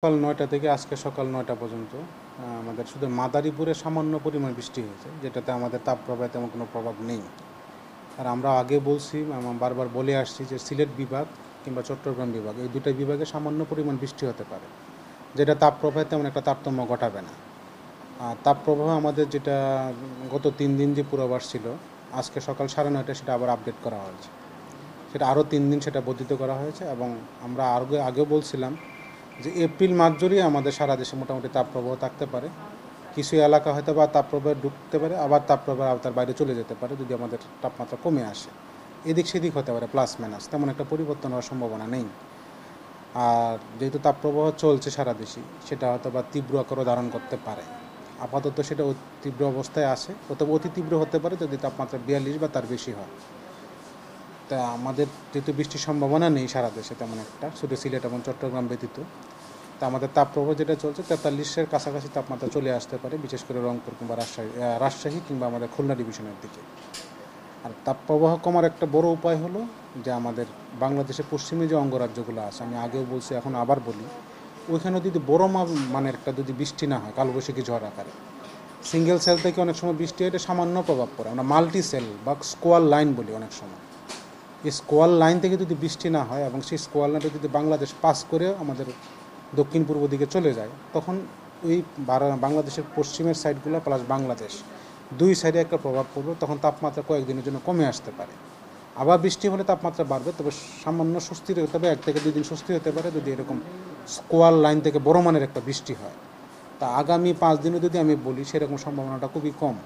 সকাল নয়টা থেকে আজকে সকাল নয়টা পর্যন্ত আমাদের শুধু মাদারীপুরে সামান্য পরিমাণ বৃষ্টি হয়েছে যেটাতে আমাদের তাপপ্রবাহে তেমন কোনো প্রভাব নেই আর আমরা আগে বলছি বারবার বলে আসছি যে সিলেট বিভাগ কিংবা চট্টগ্রাম বিভাগ এই দুটা বিভাগে সামান্য পরিমাণ বৃষ্টি হতে পারে যেটা তাপপ্রবাহে তেমন একটা তারতম্য ঘটাবে না আর তাপপ্রবাহ আমাদের যেটা গত তিন দিন যে পূর্বাভাস ছিল আজকে সকাল সাড়ে নয়টায় সেটা আবার আপডেট করা হয়েছে সেটা আরও তিন দিন সেটা বর্ধিত করা হয়েছে এবং আমরা আগে আগে বলছিলাম যে এপ্রিল মাস জুড়ে আমাদের সারা দেশে মোটামুটি তাপপ্রবাহ থাকতে পারে কিছু এলাকা হয়তো বা তাপপ্রবাহ ঢুকতে পারে আবার তাপপ্রবাহ আওতার বাইরে চলে যেতে পারে যদি আমাদের তাপমাত্রা কমে আসে এদিক সেদিক হতে পারে প্লাস মাইনাস তেমন একটা পরিবর্তন হওয়ার সম্ভাবনা নেই আর যেহেতু তাপপ্রবাহ চলছে সারা দেশে সেটা হয়তো বা তীব্র আকারও ধারণ করতে পারে আপাতত সেটা তীব্র অবস্থায় আছে অথবা অতি তীব্র হতে পারে যদি তাপমাত্রা বিয়াল্লিশ বা তার বেশি হয় তা আমাদের যেহেতু বৃষ্টির সম্ভাবনা নেই সারা দেশে তেমন একটা শুধু সিলেট এবং চট্টগ্রাম ব্যতীত তা আমাদের তাপপ্রবাহ যেটা চলছে তেতাল্লিশের কাছাকাছি তাপমাত্রা চলে আসতে পারে বিশেষ করে রংপুর কিংবা রাজশাহী রাজশাহী কিংবা আমাদের খুলনা ডিভিশনের দিকে আর তাপপ্রবাহ কমার একটা বড় উপায় হলো যে আমাদের বাংলাদেশের পশ্চিমে যে অঙ্গরাজ্যগুলো আছে আমি আগেও বলছি এখন আবার বলি ওইখানে যদি বড় মানের একটা যদি বৃষ্টি না হয় কালবৈশাখী ঝড় আকারে সিঙ্গেল সেল থেকে অনেক সময় বৃষ্টি হয় সামান্য প্রভাব পড়ে আমরা মাল্টি সেল বা স্কোয়ার লাইন বলি অনেক সময় স্কোয়াল লাইন থেকে যদি বৃষ্টি না হয় এবং সেই স্কোয়াল লাইনটা যদি বাংলাদেশ পাস করে আমাদের দক্ষিণ পূর্ব দিকে চলে যায় তখন ওই বাংলাদেশের পশ্চিমের সাইডগুলো প্লাস বাংলাদেশ দুই সাইডে একটা প্রভাব পড়বে তখন তাপমাত্রা কয়েকদিনের জন্য কমে আসতে পারে আবার বৃষ্টি হলে তাপমাত্রা বাড়বে তবে সামান্য স্বস্তি হবে এক থেকে দুই দিন স্বস্তি হতে পারে যদি এরকম স্কোয়াল লাইন থেকে বড় মানের একটা বৃষ্টি হয় তা আগামী পাঁচ দিনও যদি আমি বলি সেরকম সম্ভাবনাটা খুবই কম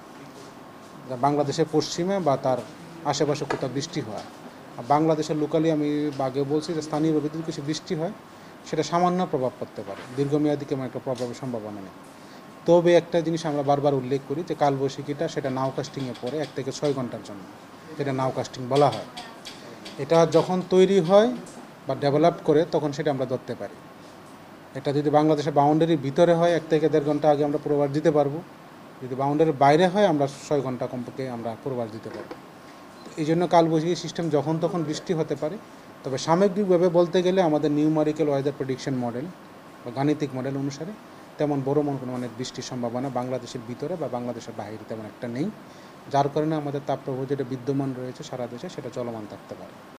বাংলাদেশের পশ্চিমে বা তার আশেপাশে কোথাও বৃষ্টি হয় বাংলাদেশের লোকালি আমি আগে বলছি যে স্থানীয় বিদ্যুৎ কিছু বৃষ্টি হয় সেটা সামান্য প্রভাব পড়তে পারে দীর্ঘমেয়াদী কেমন একটা প্রভাবের সম্ভাবনা নেই তবে একটা জিনিস আমরা বারবার উল্লেখ করি যে কালবৈশাখীটা সেটা নাও কাস্টিংয়ে পড়ে এক থেকে ছয় ঘন্টার জন্য যেটা নাও কাস্টিং বলা হয় এটা যখন তৈরি হয় বা ডেভেলপ করে তখন সেটা আমরা ধরতে পারি এটা যদি বাংলাদেশের বাউন্ডারির ভিতরে হয় এক থেকে দেড় ঘন্টা আগে আমরা প্রভাব দিতে পারবো যদি বাউন্ডারির বাইরে হয় আমরা ছয় ঘন্টা কমপক্ষে আমরা প্রভাব দিতে পারবো এই জন্য কালবৈশাখী সিস্টেম যখন তখন বৃষ্টি হতে পারে তবে সামগ্রিকভাবে বলতে গেলে আমাদের নিউমারিক্যাল ওয়েদার প্রেডিকশন মডেল বা গাণিতিক মডেল অনুসারে তেমন বড় মন কোনো মানে বৃষ্টির সম্ভাবনা বাংলাদেশের ভিতরে বা বাংলাদেশের বাইরে তেমন একটা নেই যার কারণে আমাদের তাপপ্রবাহ যেটা বিদ্যমান রয়েছে সারা দেশে সেটা চলমান থাকতে পারে